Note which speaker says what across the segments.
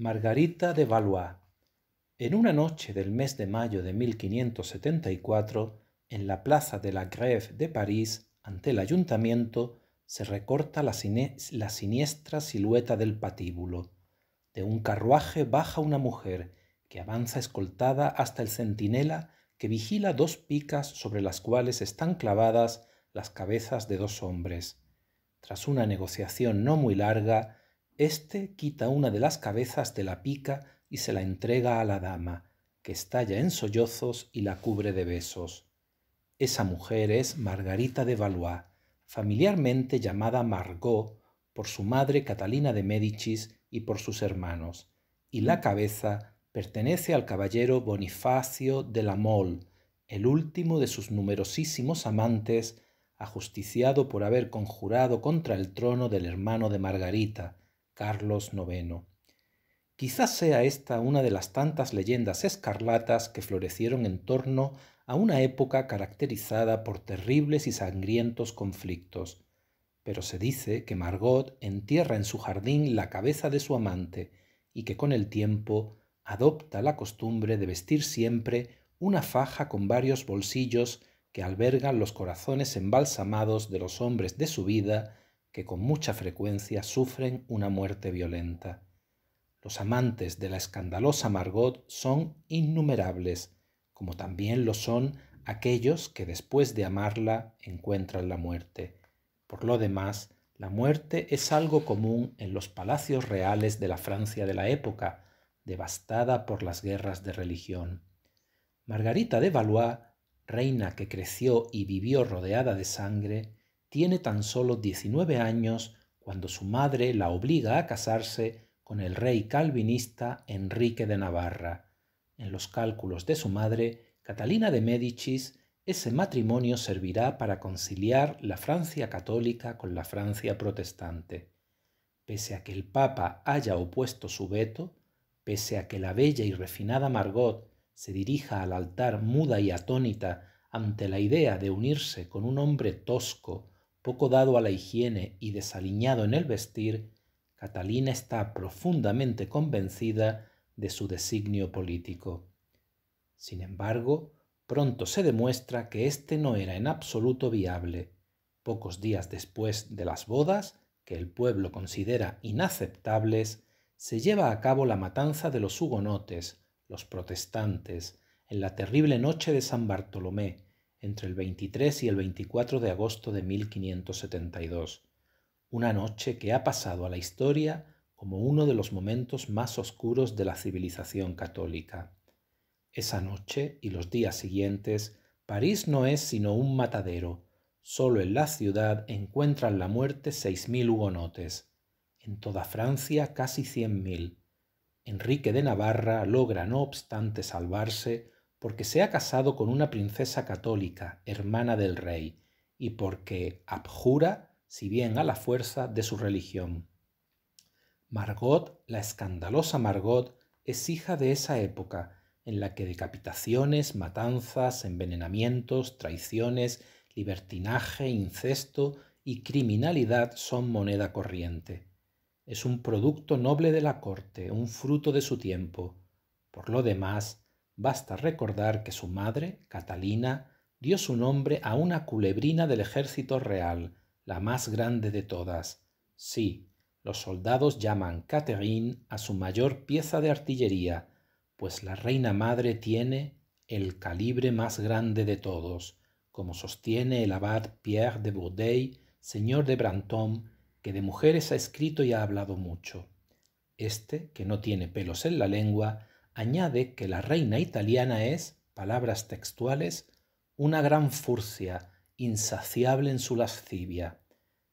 Speaker 1: Margarita de Valois, en una noche del mes de mayo de 1574, en la plaza de la Grève de París, ante el ayuntamiento, se recorta la, la siniestra silueta del patíbulo. De un carruaje baja una mujer, que avanza escoltada hasta el centinela que vigila dos picas sobre las cuales están clavadas las cabezas de dos hombres. Tras una negociación no muy larga, este quita una de las cabezas de la pica y se la entrega a la dama, que estalla en sollozos y la cubre de besos. Esa mujer es Margarita de Valois, familiarmente llamada Margot por su madre Catalina de Médicis y por sus hermanos, y la cabeza pertenece al caballero Bonifacio de la Mole, el último de sus numerosísimos amantes, ajusticiado por haber conjurado contra el trono del hermano de Margarita, Carlos IX. Quizás sea esta una de las tantas leyendas escarlatas que florecieron en torno a una época caracterizada por terribles y sangrientos conflictos. Pero se dice que Margot entierra en su jardín la cabeza de su amante y que con el tiempo adopta la costumbre de vestir siempre una faja con varios bolsillos que albergan los corazones embalsamados de los hombres de su vida que con mucha frecuencia sufren una muerte violenta. Los amantes de la escandalosa Margot son innumerables, como también lo son aquellos que después de amarla encuentran la muerte. Por lo demás, la muerte es algo común en los palacios reales de la Francia de la época, devastada por las guerras de religión. Margarita de Valois, reina que creció y vivió rodeada de sangre, tiene tan solo 19 años cuando su madre la obliga a casarse con el rey calvinista Enrique de Navarra. En los cálculos de su madre, Catalina de Médicis, ese matrimonio servirá para conciliar la Francia católica con la Francia protestante. Pese a que el Papa haya opuesto su veto, pese a que la bella y refinada Margot se dirija al altar muda y atónita ante la idea de unirse con un hombre tosco poco dado a la higiene y desaliñado en el vestir, Catalina está profundamente convencida de su designio político. Sin embargo, pronto se demuestra que éste no era en absoluto viable. Pocos días después de las bodas, que el pueblo considera inaceptables, se lleva a cabo la matanza de los hugonotes, los protestantes, en la terrible noche de San Bartolomé, entre el 23 y el 24 de agosto de 1572, una noche que ha pasado a la historia como uno de los momentos más oscuros de la civilización católica. Esa noche y los días siguientes, París no es sino un matadero. Solo en la ciudad encuentran la muerte seis mil hugonotes. En toda Francia casi cien mil. Enrique de Navarra logra, no obstante, salvarse porque se ha casado con una princesa católica, hermana del rey, y porque abjura, si bien a la fuerza, de su religión. Margot, la escandalosa Margot, es hija de esa época, en la que decapitaciones, matanzas, envenenamientos, traiciones, libertinaje, incesto y criminalidad son moneda corriente. Es un producto noble de la corte, un fruto de su tiempo. Por lo demás, Basta recordar que su madre, Catalina, dio su nombre a una culebrina del ejército real, la más grande de todas. Sí, los soldados llaman Catherine a su mayor pieza de artillería, pues la reina madre tiene el calibre más grande de todos, como sostiene el abad Pierre de Bourdeil, señor de Brantôme, que de mujeres ha escrito y ha hablado mucho. Este, que no tiene pelos en la lengua, añade que la reina italiana es, palabras textuales, una gran furcia, insaciable en su lascivia.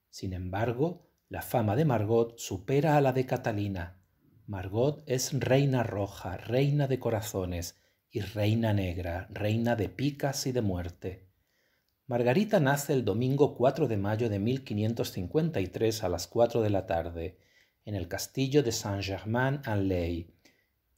Speaker 1: Sin embargo, la fama de Margot supera a la de Catalina. Margot es reina roja, reina de corazones, y reina negra, reina de picas y de muerte. Margarita nace el domingo 4 de mayo de 1553 a las 4 de la tarde, en el castillo de Saint-Germain-en-Laye,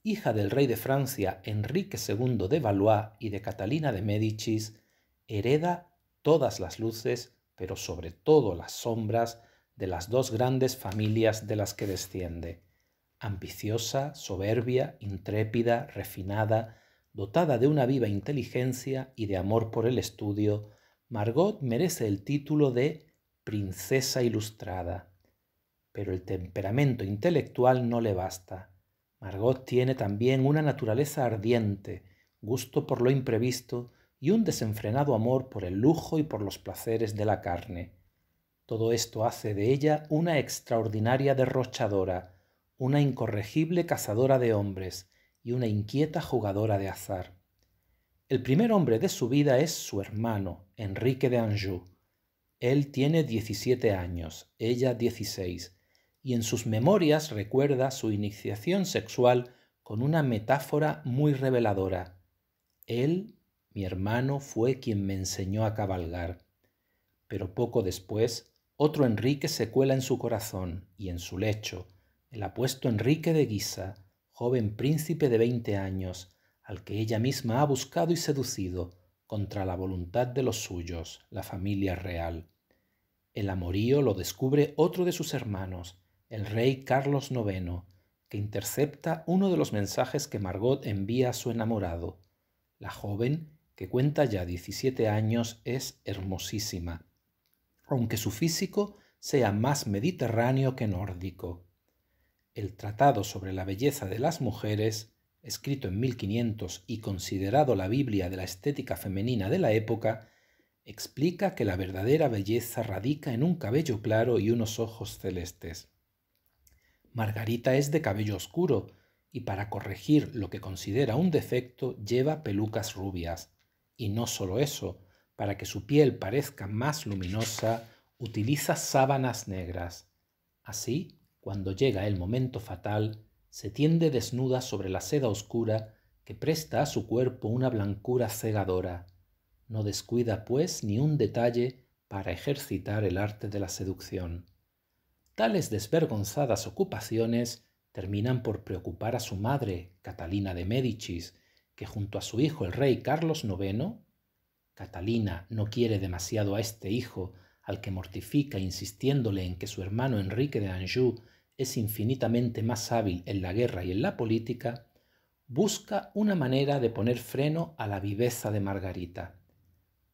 Speaker 1: hija del rey de Francia Enrique II de Valois y de Catalina de Médicis, hereda todas las luces, pero sobre todo las sombras, de las dos grandes familias de las que desciende. Ambiciosa, soberbia, intrépida, refinada, dotada de una viva inteligencia y de amor por el estudio, Margot merece el título de princesa ilustrada. Pero el temperamento intelectual no le basta. Margot tiene también una naturaleza ardiente, gusto por lo imprevisto y un desenfrenado amor por el lujo y por los placeres de la carne. Todo esto hace de ella una extraordinaria derrochadora, una incorregible cazadora de hombres y una inquieta jugadora de azar. El primer hombre de su vida es su hermano, Enrique de Anjou. Él tiene diecisiete años, ella dieciséis y en sus memorias recuerda su iniciación sexual con una metáfora muy reveladora. Él, mi hermano, fue quien me enseñó a cabalgar. Pero poco después, otro Enrique se cuela en su corazón y en su lecho, el apuesto Enrique de Guisa, joven príncipe de veinte años, al que ella misma ha buscado y seducido contra la voluntad de los suyos, la familia real. El amorío lo descubre otro de sus hermanos, el rey Carlos IX, que intercepta uno de los mensajes que Margot envía a su enamorado. La joven, que cuenta ya 17 años, es hermosísima, aunque su físico sea más mediterráneo que nórdico. El Tratado sobre la Belleza de las Mujeres, escrito en 1500 y considerado la Biblia de la estética femenina de la época, explica que la verdadera belleza radica en un cabello claro y unos ojos celestes. Margarita es de cabello oscuro y para corregir lo que considera un defecto lleva pelucas rubias. Y no solo eso, para que su piel parezca más luminosa, utiliza sábanas negras. Así, cuando llega el momento fatal, se tiende desnuda sobre la seda oscura que presta a su cuerpo una blancura cegadora. No descuida, pues, ni un detalle para ejercitar el arte de la seducción. Tales desvergonzadas ocupaciones terminan por preocupar a su madre, Catalina de Médicis, que junto a su hijo el rey Carlos IX, Catalina no quiere demasiado a este hijo, al que mortifica insistiéndole en que su hermano Enrique de Anjou es infinitamente más hábil en la guerra y en la política, busca una manera de poner freno a la viveza de Margarita.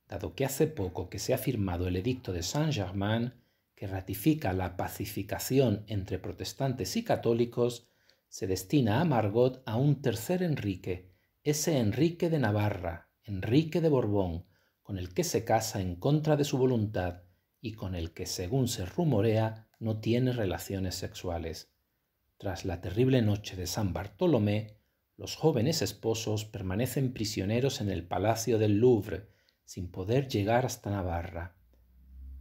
Speaker 1: Dado que hace poco que se ha firmado el edicto de Saint-Germain, que ratifica la pacificación entre protestantes y católicos, se destina a Margot a un tercer Enrique, ese Enrique de Navarra, Enrique de Borbón, con el que se casa en contra de su voluntad y con el que, según se rumorea, no tiene relaciones sexuales. Tras la terrible noche de San Bartolomé, los jóvenes esposos permanecen prisioneros en el Palacio del Louvre, sin poder llegar hasta Navarra.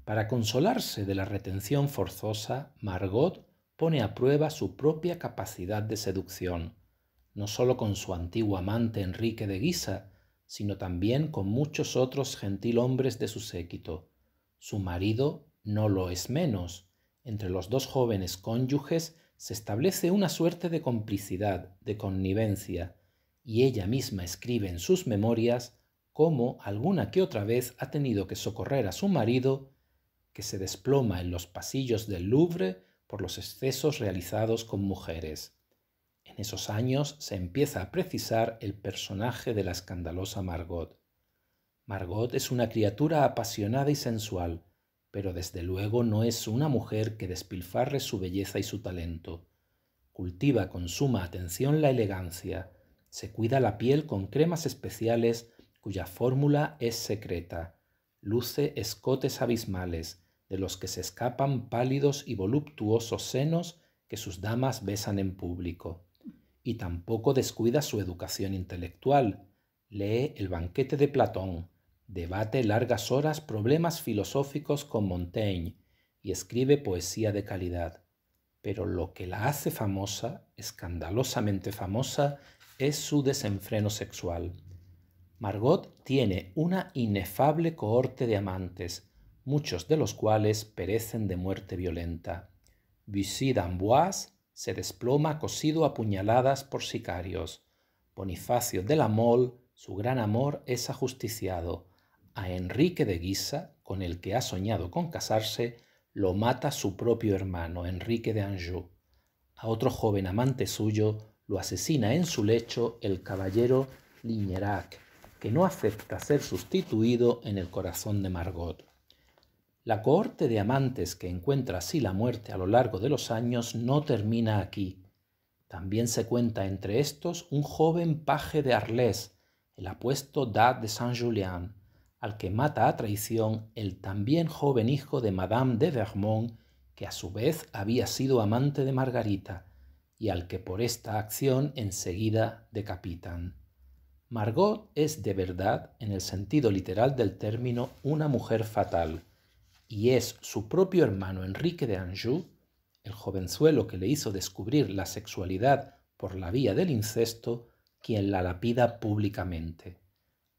Speaker 1: Para consolarse de la retención forzosa, Margot pone a prueba su propia capacidad de seducción, no solo con su antiguo amante Enrique de Guisa, sino también con muchos otros gentilhombres de su séquito. Su marido no lo es menos. Entre los dos jóvenes cónyuges se establece una suerte de complicidad, de connivencia, y ella misma escribe en sus memorias cómo alguna que otra vez ha tenido que socorrer a su marido que se desploma en los pasillos del Louvre por los excesos realizados con mujeres. En esos años se empieza a precisar el personaje de la escandalosa Margot. Margot es una criatura apasionada y sensual, pero desde luego no es una mujer que despilfarre su belleza y su talento. Cultiva con suma atención la elegancia, se cuida la piel con cremas especiales cuya fórmula es secreta, luce escotes abismales, de los que se escapan pálidos y voluptuosos senos que sus damas besan en público. Y tampoco descuida su educación intelectual. Lee el banquete de Platón, debate largas horas problemas filosóficos con Montaigne y escribe poesía de calidad. Pero lo que la hace famosa, escandalosamente famosa, es su desenfreno sexual. Margot tiene una inefable cohorte de amantes, muchos de los cuales perecen de muerte violenta. Bussy d'Amboise se desploma cosido a puñaladas por sicarios. Bonifacio de la Mole, su gran amor, es ajusticiado. A Enrique de Guisa, con el que ha soñado con casarse, lo mata su propio hermano, Enrique de Anjou. A otro joven amante suyo lo asesina en su lecho el caballero Lignerac, que no acepta ser sustituido en el corazón de Margot. La cohorte de amantes que encuentra así la muerte a lo largo de los años no termina aquí. También se cuenta entre estos un joven paje de Arles, el apuesto Dad de Saint-Julien, al que mata a traición el también joven hijo de Madame de Vermont, que a su vez había sido amante de Margarita, y al que por esta acción enseguida decapitan. Margot es de verdad, en el sentido literal del término, una mujer fatal y es su propio hermano Enrique de Anjou, el jovenzuelo que le hizo descubrir la sexualidad por la vía del incesto, quien la lapida públicamente.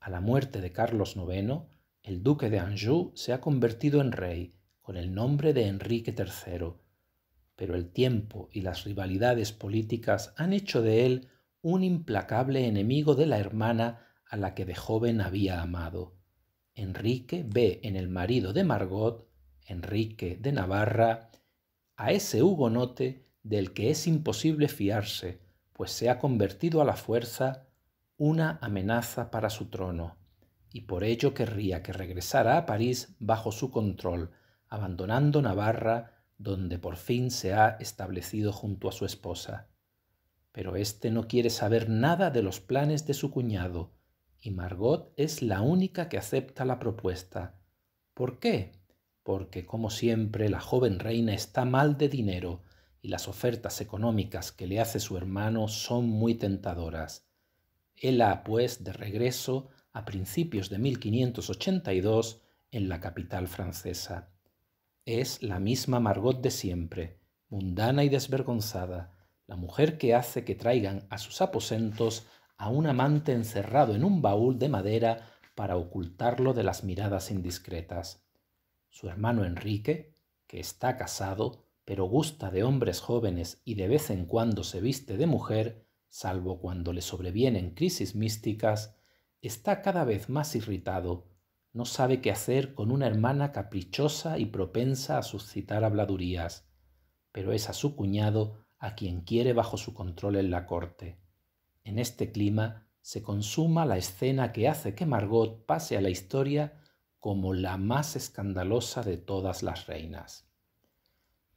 Speaker 1: A la muerte de Carlos IX, el duque de Anjou se ha convertido en rey con el nombre de Enrique III, pero el tiempo y las rivalidades políticas han hecho de él un implacable enemigo de la hermana a la que de joven había amado. Enrique ve en el marido de Margot, Enrique de Navarra, a ese hugonote del que es imposible fiarse, pues se ha convertido a la fuerza una amenaza para su trono, y por ello querría que regresara a París bajo su control, abandonando Navarra, donde por fin se ha establecido junto a su esposa. Pero éste no quiere saber nada de los planes de su cuñado, y Margot es la única que acepta la propuesta. ¿Por qué? Porque, como siempre, la joven reina está mal de dinero y las ofertas económicas que le hace su hermano son muy tentadoras. Hela, pues, de regreso a principios de 1582 en la capital francesa. Es la misma Margot de siempre, mundana y desvergonzada, la mujer que hace que traigan a sus aposentos a un amante encerrado en un baúl de madera para ocultarlo de las miradas indiscretas. Su hermano Enrique, que está casado, pero gusta de hombres jóvenes y de vez en cuando se viste de mujer, salvo cuando le sobrevienen crisis místicas, está cada vez más irritado, no sabe qué hacer con una hermana caprichosa y propensa a suscitar habladurías, pero es a su cuñado a quien quiere bajo su control en la corte. En este clima se consuma la escena que hace que Margot pase a la historia como la más escandalosa de todas las reinas.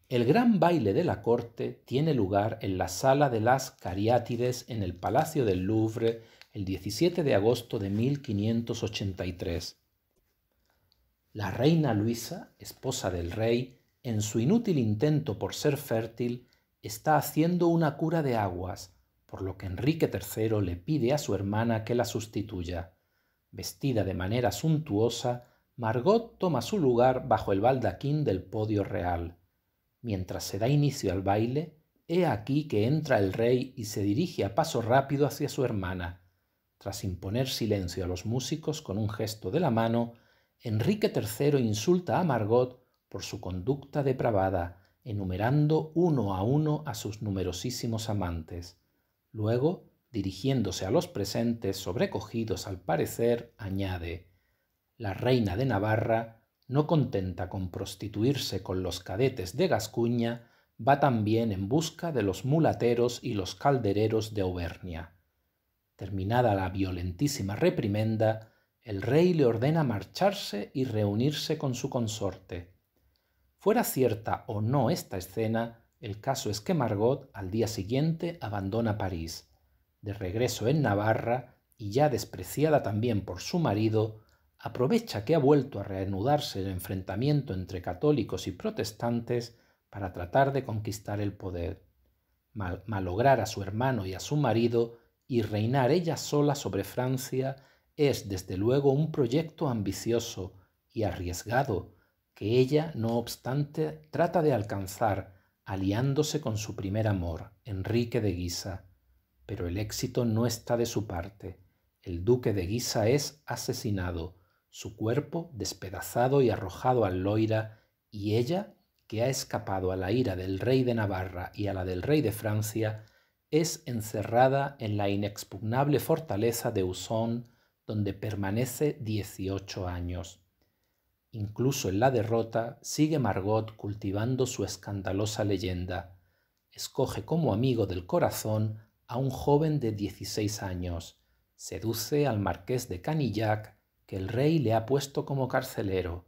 Speaker 1: El gran baile de la corte tiene lugar en la sala de las Cariátides en el Palacio del Louvre el 17 de agosto de 1583. La reina Luisa, esposa del rey, en su inútil intento por ser fértil, está haciendo una cura de aguas, por lo que Enrique III le pide a su hermana que la sustituya. Vestida de manera suntuosa, Margot toma su lugar bajo el baldaquín del podio real. Mientras se da inicio al baile, he aquí que entra el rey y se dirige a paso rápido hacia su hermana. Tras imponer silencio a los músicos con un gesto de la mano, Enrique III insulta a Margot por su conducta depravada, enumerando uno a uno a sus numerosísimos amantes. Luego, dirigiéndose a los presentes, sobrecogidos al parecer, añade, La reina de Navarra, no contenta con prostituirse con los cadetes de Gascuña, va también en busca de los mulateros y los caldereros de Auvernia. Terminada la violentísima reprimenda, el rey le ordena marcharse y reunirse con su consorte. Fuera cierta o no esta escena, el caso es que Margot al día siguiente abandona París. De regreso en Navarra, y ya despreciada también por su marido, aprovecha que ha vuelto a reanudarse el enfrentamiento entre católicos y protestantes para tratar de conquistar el poder, malograr a su hermano y a su marido y reinar ella sola sobre Francia es desde luego un proyecto ambicioso y arriesgado que ella, no obstante, trata de alcanzar aliándose con su primer amor, Enrique de Guisa, pero el éxito no está de su parte. El duque de Guisa es asesinado, su cuerpo despedazado y arrojado al Loira, y ella, que ha escapado a la ira del rey de Navarra y a la del rey de Francia, es encerrada en la inexpugnable fortaleza de Usón, donde permanece 18 años. Incluso en la derrota, sigue Margot cultivando su escandalosa leyenda. Escoge como amigo del corazón a un joven de 16 años. Seduce al marqués de Canillac, que el rey le ha puesto como carcelero.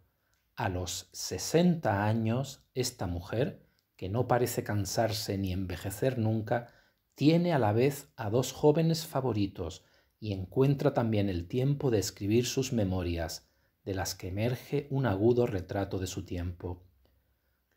Speaker 1: A los 60 años, esta mujer, que no parece cansarse ni envejecer nunca, tiene a la vez a dos jóvenes favoritos y encuentra también el tiempo de escribir sus memorias de las que emerge un agudo retrato de su tiempo.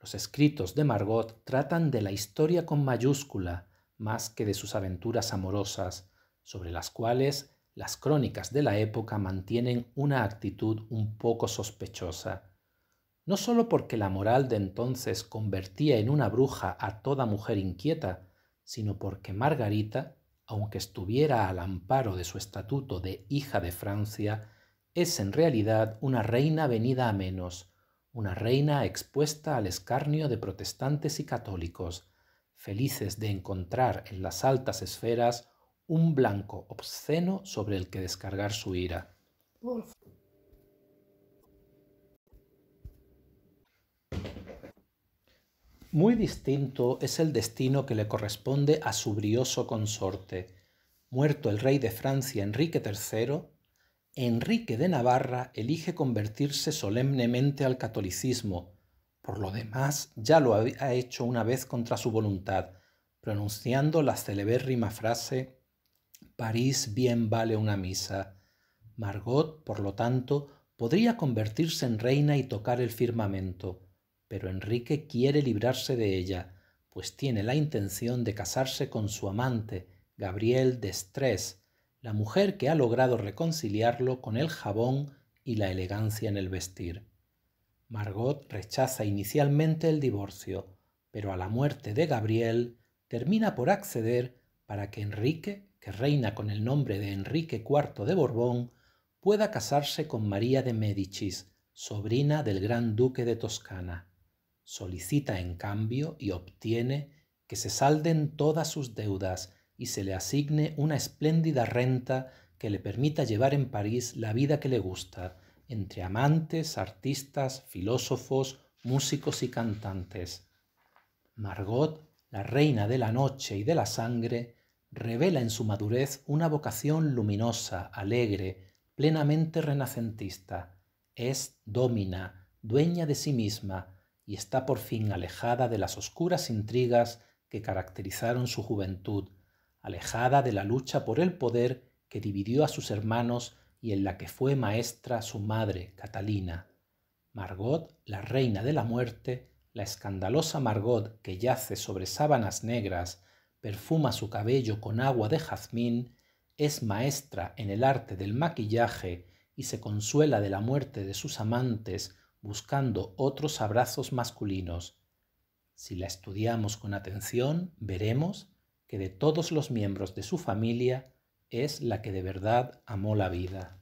Speaker 1: Los escritos de Margot tratan de la historia con mayúscula más que de sus aventuras amorosas, sobre las cuales las crónicas de la época mantienen una actitud un poco sospechosa, no sólo porque la moral de entonces convertía en una bruja a toda mujer inquieta, sino porque Margarita, aunque estuviera al amparo de su estatuto de hija de Francia, es en realidad una reina venida a menos, una reina expuesta al escarnio de protestantes y católicos, felices de encontrar en las altas esferas un blanco obsceno sobre el que descargar su ira. Muy distinto es el destino que le corresponde a su brioso consorte. Muerto el rey de Francia Enrique III, Enrique de Navarra elige convertirse solemnemente al catolicismo. Por lo demás, ya lo había hecho una vez contra su voluntad, pronunciando la celebérrima frase París bien vale una misa. Margot, por lo tanto, podría convertirse en reina y tocar el firmamento, pero Enrique quiere librarse de ella, pues tiene la intención de casarse con su amante, Gabriel de Estrés, la mujer que ha logrado reconciliarlo con el jabón y la elegancia en el vestir. Margot rechaza inicialmente el divorcio, pero a la muerte de Gabriel termina por acceder para que Enrique, que reina con el nombre de Enrique IV de Borbón, pueda casarse con María de Médicis, sobrina del gran duque de Toscana. Solicita en cambio y obtiene que se salden todas sus deudas y se le asigne una espléndida renta que le permita llevar en París la vida que le gusta, entre amantes, artistas, filósofos, músicos y cantantes. Margot, la reina de la noche y de la sangre, revela en su madurez una vocación luminosa, alegre, plenamente renacentista. Es domina, dueña de sí misma, y está por fin alejada de las oscuras intrigas que caracterizaron su juventud, alejada de la lucha por el poder que dividió a sus hermanos y en la que fue maestra su madre, Catalina. Margot, la reina de la muerte, la escandalosa Margot que yace sobre sábanas negras, perfuma su cabello con agua de jazmín, es maestra en el arte del maquillaje y se consuela de la muerte de sus amantes buscando otros abrazos masculinos. Si la estudiamos con atención, veremos que de todos los miembros de su familia es la que de verdad amó la vida.